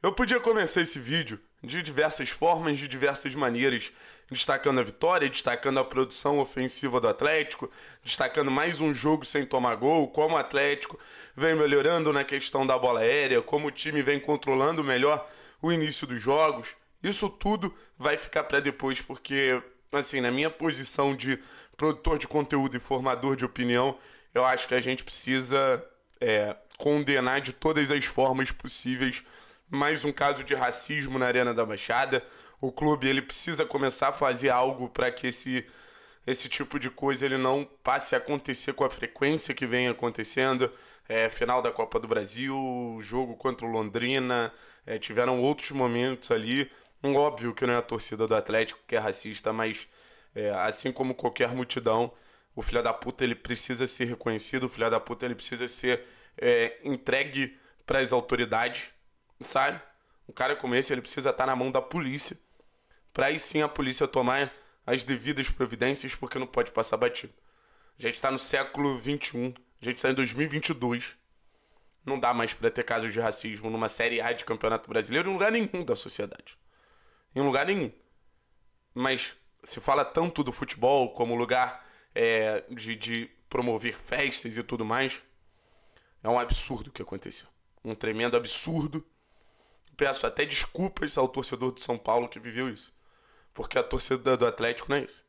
Eu podia começar esse vídeo de diversas formas, de diversas maneiras, destacando a vitória, destacando a produção ofensiva do Atlético, destacando mais um jogo sem tomar gol, como o Atlético vem melhorando na questão da bola aérea, como o time vem controlando melhor o início dos jogos. Isso tudo vai ficar para depois, porque, assim, na minha posição de produtor de conteúdo e formador de opinião, eu acho que a gente precisa é, condenar de todas as formas possíveis mais um caso de racismo na Arena da Baixada. O clube ele precisa começar a fazer algo para que esse, esse tipo de coisa ele não passe a acontecer com a frequência que vem acontecendo. É, final da Copa do Brasil, jogo contra o Londrina, é, tiveram outros momentos ali. Óbvio que não é a torcida do Atlético que é racista, mas é, assim como qualquer multidão, o filho da puta ele precisa ser reconhecido, o filho da puta ele precisa ser é, entregue para as autoridades sabe? Um cara como esse, ele precisa estar na mão da polícia. Pra aí sim a polícia tomar as devidas providências, porque não pode passar batido. A gente tá no século XXI, a gente tá em 2022. Não dá mais para ter casos de racismo numa Série A de Campeonato Brasileiro em lugar nenhum da sociedade. Em lugar nenhum. Mas se fala tanto do futebol como lugar é, de, de promover festas e tudo mais. É um absurdo o que aconteceu. Um tremendo absurdo peço até desculpas ao torcedor de São Paulo que viveu isso. Porque a torcida do Atlético não é isso.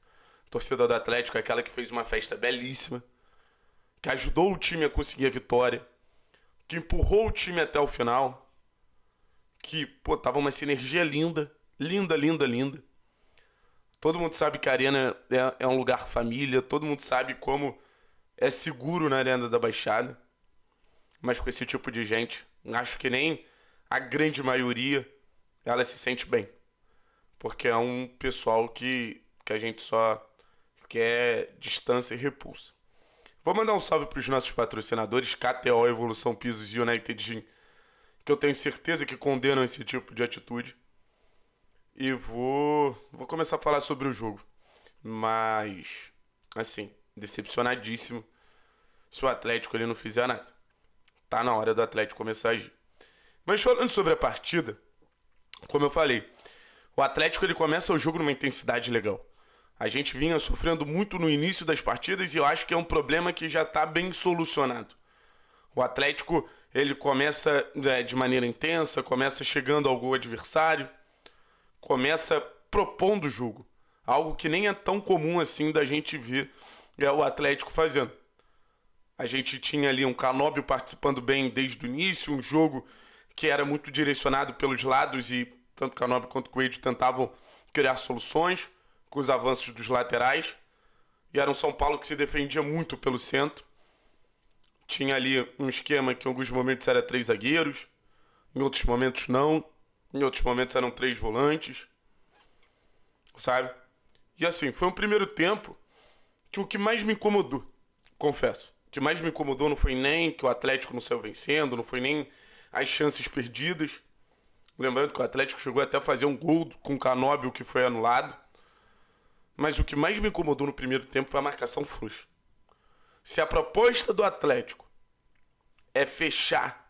A torcida do Atlético é aquela que fez uma festa belíssima, que ajudou o time a conseguir a vitória, que empurrou o time até o final, que, pô, tava uma sinergia linda, linda, linda, linda. Todo mundo sabe que a Arena é, é um lugar família, todo mundo sabe como é seguro na Arena da Baixada. Mas com esse tipo de gente, acho que nem a grande maioria, ela se sente bem. Porque é um pessoal que, que a gente só quer distância e repulsa. Vou mandar um salve para os nossos patrocinadores, KTO, Evolução Pisos e United Gym, que eu tenho certeza que condenam esse tipo de atitude. E vou, vou começar a falar sobre o jogo. Mas, assim, decepcionadíssimo se o Atlético ele não fizer nada. Tá na hora do Atlético começar a agir. Mas falando sobre a partida, como eu falei, o Atlético ele começa o jogo numa intensidade legal. A gente vinha sofrendo muito no início das partidas e eu acho que é um problema que já está bem solucionado. O Atlético ele começa é, de maneira intensa, começa chegando ao gol adversário, começa propondo o jogo, algo que nem é tão comum assim da gente ver é, o Atlético fazendo. A gente tinha ali um Canóbio participando bem desde o início, um jogo que era muito direcionado pelos lados e tanto Canobi quanto Coelho tentavam criar soluções com os avanços dos laterais. E era um São Paulo que se defendia muito pelo centro. Tinha ali um esquema que em alguns momentos era três zagueiros, em outros momentos não, em outros momentos eram três volantes, sabe? E assim, foi um primeiro tempo que o que mais me incomodou, confesso, o que mais me incomodou não foi nem que o Atlético não saiu vencendo, não foi nem as chances perdidas. Lembrando que o Atlético chegou até a fazer um gol com o Canóbio que foi anulado. Mas o que mais me incomodou no primeiro tempo foi a marcação frouxa. Se a proposta do Atlético é fechar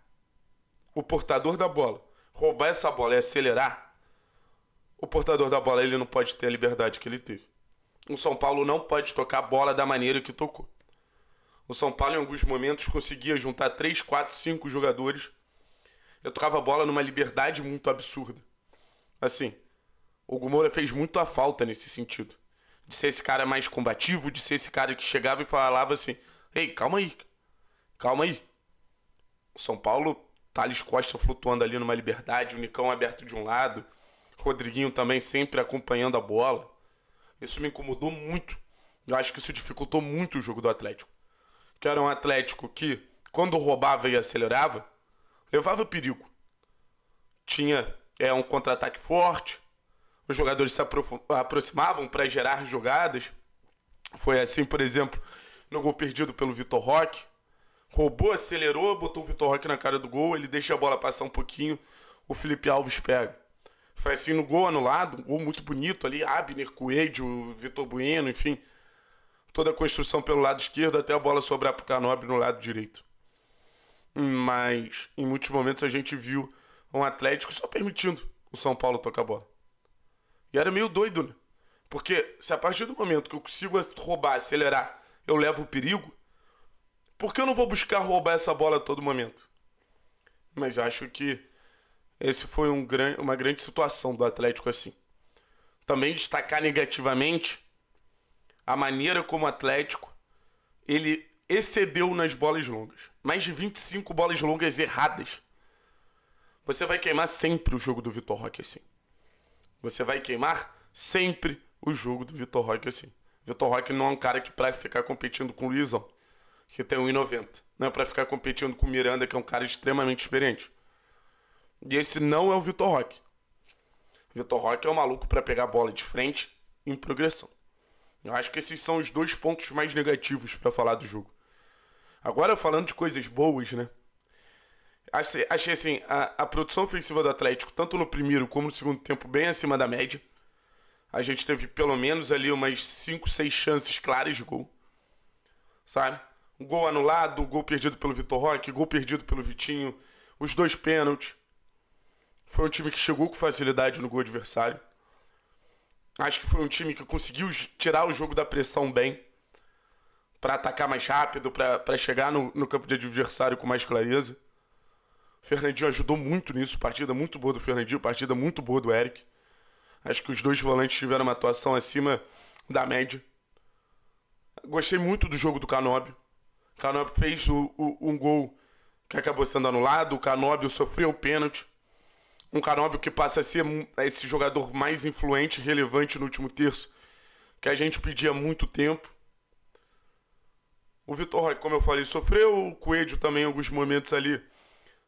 o portador da bola, roubar essa bola e acelerar, o portador da bola ele não pode ter a liberdade que ele teve. O São Paulo não pode tocar a bola da maneira que tocou. O São Paulo, em alguns momentos, conseguia juntar 3, 4, 5 jogadores eu tocava bola numa liberdade muito absurda. Assim, o Gumora fez muito a falta nesse sentido. De ser esse cara mais combativo, de ser esse cara que chegava e falava assim: Ei, calma aí, calma aí. O São Paulo, Thales Costa flutuando ali numa liberdade, o Nicão aberto de um lado, Rodriguinho também sempre acompanhando a bola. Isso me incomodou muito. Eu acho que isso dificultou muito o jogo do Atlético. Que era um Atlético que, quando roubava e acelerava, levava perigo. Tinha é, um contra-ataque forte, os jogadores se aproximavam para gerar jogadas. Foi assim, por exemplo, no gol perdido pelo Vitor Roque. Roubou, acelerou, botou o Vitor Roque na cara do gol, ele deixa a bola passar um pouquinho, o Felipe Alves pega. Foi assim no gol anulado, um gol muito bonito ali, Abner, Coelho, Vitor Bueno, enfim. Toda a construção pelo lado esquerdo até a bola sobrar para o Canobre no lado direito. Mas em muitos momentos a gente viu um Atlético só permitindo o São Paulo tocar a bola. E era meio doido, né? Porque se a partir do momento que eu consigo roubar, acelerar, eu levo o perigo, por que eu não vou buscar roubar essa bola a todo momento? Mas eu acho que esse foi um grande uma grande situação do Atlético assim. Também destacar negativamente a maneira como o Atlético ele excedeu nas bolas longas. Mais de 25 bolas longas erradas. Você vai queimar sempre o jogo do Vitor Roque assim. Você vai queimar sempre o jogo do Vitor Roque assim. Vitor Roque não é um cara que para ficar competindo com o Luizão, que tem 1,90. Não é para ficar competindo com o Miranda, que é um cara extremamente experiente. E esse não é o Vitor Roque. Vitor Roque é o um maluco para pegar a bola de frente em progressão. Eu acho que esses são os dois pontos mais negativos para falar do jogo. Agora falando de coisas boas, né? Achei, achei assim, a, a produção ofensiva do Atlético, tanto no primeiro como no segundo tempo, bem acima da média. A gente teve pelo menos ali umas 5, 6 chances claras de gol. Sabe? Um gol anulado, um gol perdido pelo Vitor Roque, um gol perdido pelo Vitinho, os dois pênaltis. Foi um time que chegou com facilidade no gol adversário. Acho que foi um time que conseguiu tirar o jogo da pressão bem para atacar mais rápido, para chegar no, no, campo de adversário com mais clareza. O Fernandinho ajudou muito nisso, partida muito boa do Fernandinho, partida muito boa do Eric. Acho que os dois volantes tiveram uma atuação acima da média. Gostei muito do jogo do Canobio. O Canobio fez o, o, um gol que acabou sendo anulado, o Canobio sofreu o pênalti. Um Canobio que passa a ser esse jogador mais influente relevante no último terço, que a gente pedia há muito tempo o Vitor Roque, como eu falei, sofreu. O Coelho também, em alguns momentos ali,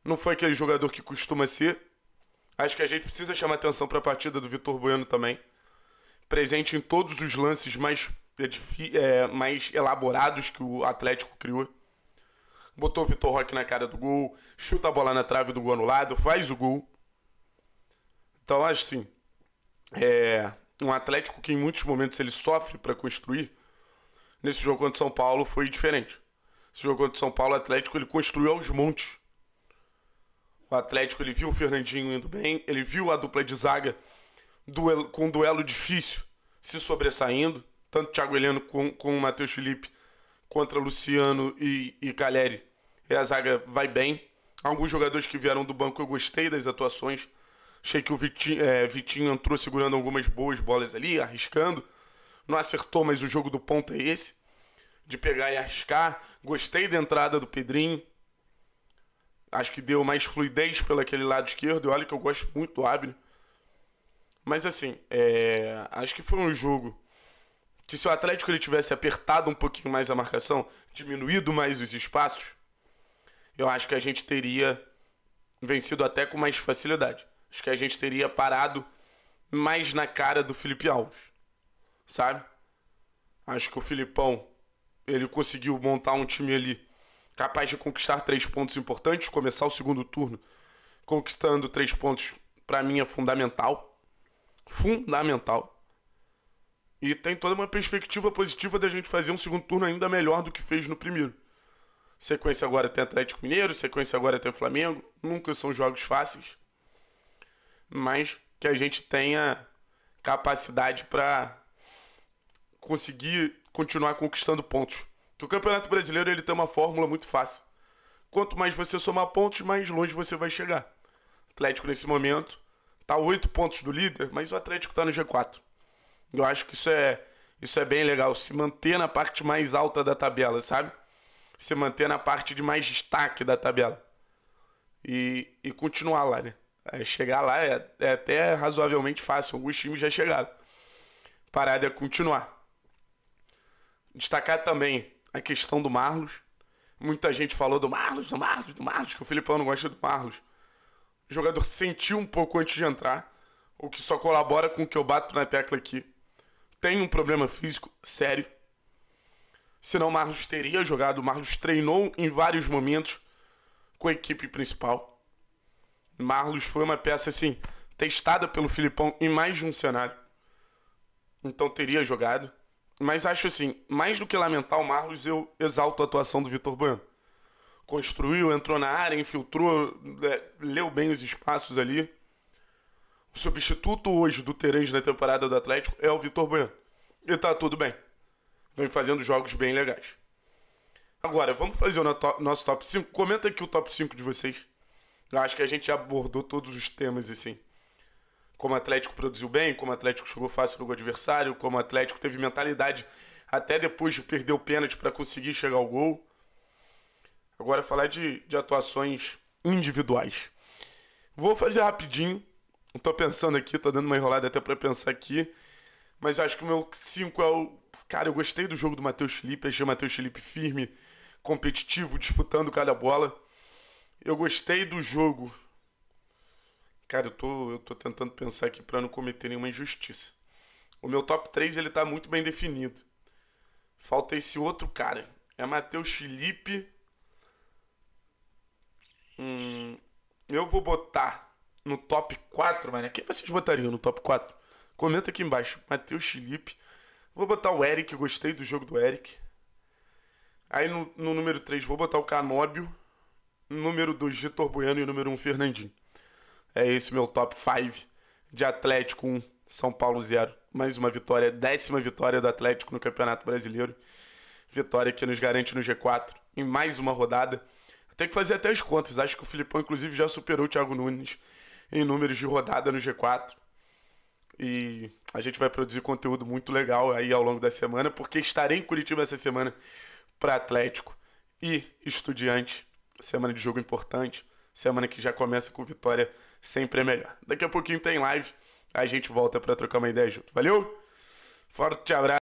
não foi aquele jogador que costuma ser. Acho que a gente precisa chamar atenção para a partida do Vitor Bueno também. Presente em todos os lances mais, é, mais elaborados que o Atlético criou. Botou o Vitor Roque na cara do gol, chuta a bola na trave do gol anulado, faz o gol. Então, acho assim, é, um Atlético que em muitos momentos ele sofre para construir, Nesse jogo contra o São Paulo foi diferente. Esse jogo contra o São Paulo, o Atlético ele construiu aos montes. O Atlético ele viu o Fernandinho indo bem, ele viu a dupla de zaga duelo, com um duelo difícil se sobressaindo, tanto o Thiago Heleno com, com o Matheus Felipe contra Luciano e, e Caleri. E a zaga vai bem. Alguns jogadores que vieram do banco eu gostei das atuações. Achei que o Vitinho, é, Vitinho entrou segurando algumas boas bolas ali, arriscando não acertou, mas o jogo do ponto é esse. De pegar e arriscar. Gostei da entrada do Pedrinho. Acho que deu mais fluidez pelo aquele lado esquerdo. E olha que eu gosto muito do Abner. Mas assim, é... acho que foi um jogo que se o Atlético ele tivesse apertado um pouquinho mais a marcação, diminuído mais os espaços, eu acho que a gente teria vencido até com mais facilidade. Acho que a gente teria parado mais na cara do Felipe Alves sabe? Acho que o Filipão, ele conseguiu montar um time ali capaz de conquistar três pontos importantes, começar o segundo turno conquistando três pontos, para mim é fundamental. Fundamental. E tem toda uma perspectiva positiva da gente fazer um segundo turno ainda melhor do que fez no primeiro. Sequência agora tem Atlético Mineiro, sequência agora tem Flamengo. Nunca são jogos fáceis. Mas que a gente tenha capacidade para conseguir continuar conquistando pontos. Porque o Campeonato Brasileiro ele tem uma fórmula muito fácil. Quanto mais você somar pontos, mais longe você vai chegar. O Atlético, nesse momento, a tá 8 pontos do líder, mas o Atlético está no G4. Eu acho que isso é, isso é bem legal. Se manter na parte mais alta da tabela, sabe? Se manter na parte de mais destaque da tabela. E, e continuar lá, né? É, chegar lá é, é até razoavelmente fácil. Alguns times já chegaram. Parada é continuar. Destacar também a questão do Marlos. Muita gente falou do Marlos, do Marlos, do Marlos, que o Filipão não gosta do Marlos. O jogador sentiu um pouco antes de entrar, o que só colabora com o que eu bato na tecla aqui. Tem um problema físico sério. Senão o Marlos teria jogado. O Marlos treinou em vários momentos com a equipe principal. Marlos foi uma peça assim testada pelo Filipão em mais de um cenário. Então teria jogado. Mas acho assim, mais do que lamentar o Marlos, eu exalto a atuação do Vitor Bueno. Construiu, entrou na área, infiltrou, é, leu bem os espaços ali. O substituto hoje do Terence na temporada do Atlético é o Vitor Bueno. E tá tudo bem. Vem fazendo jogos bem legais. Agora, vamos fazer o nosso top 5. Comenta aqui o top 5 de vocês. Eu acho que a gente abordou todos os temas, assim como o Atlético produziu bem, como o Atlético chegou fácil no gol adversário, como o Atlético teve mentalidade até depois de perder o pênalti para conseguir chegar ao gol. Agora falar de, de atuações individuais. Vou fazer rapidinho. Estou pensando aqui, estou dando uma enrolada até para pensar aqui. Mas acho que o meu 5 é o. Cara, eu gostei do jogo do Matheus Felipe. Achei o Matheus Felipe firme, competitivo, disputando cada bola. Eu gostei do jogo Cara, eu tô, eu tô tentando pensar aqui para não cometer nenhuma injustiça. O meu top 3 ele tá muito bem definido. Falta esse outro cara. É Matheus Felipe. Hum, eu vou botar no top 4, mano. Quem vocês botariam no top 4? Comenta aqui embaixo. Matheus Felipe. Vou botar o Eric, gostei do jogo do Eric. Aí no, no número 3 vou botar o Canóbio. Número 2, Vitor Bueno. E número 1, Fernandinho. É esse meu top 5 de Atlético 1, São Paulo 0. Mais uma vitória, décima vitória do Atlético no Campeonato Brasileiro. Vitória que nos garante no G4 em mais uma rodada. Tem que fazer até os contas. Acho que o Filipão, inclusive, já superou o Thiago Nunes em números de rodada no G4. E a gente vai produzir conteúdo muito legal aí ao longo da semana, porque estarei em Curitiba essa semana para Atlético e Estudiante. Semana de jogo importante. Semana que já começa com vitória sempre é melhor. Daqui a pouquinho tem live, a gente volta para trocar uma ideia junto. Valeu? Forte abraço.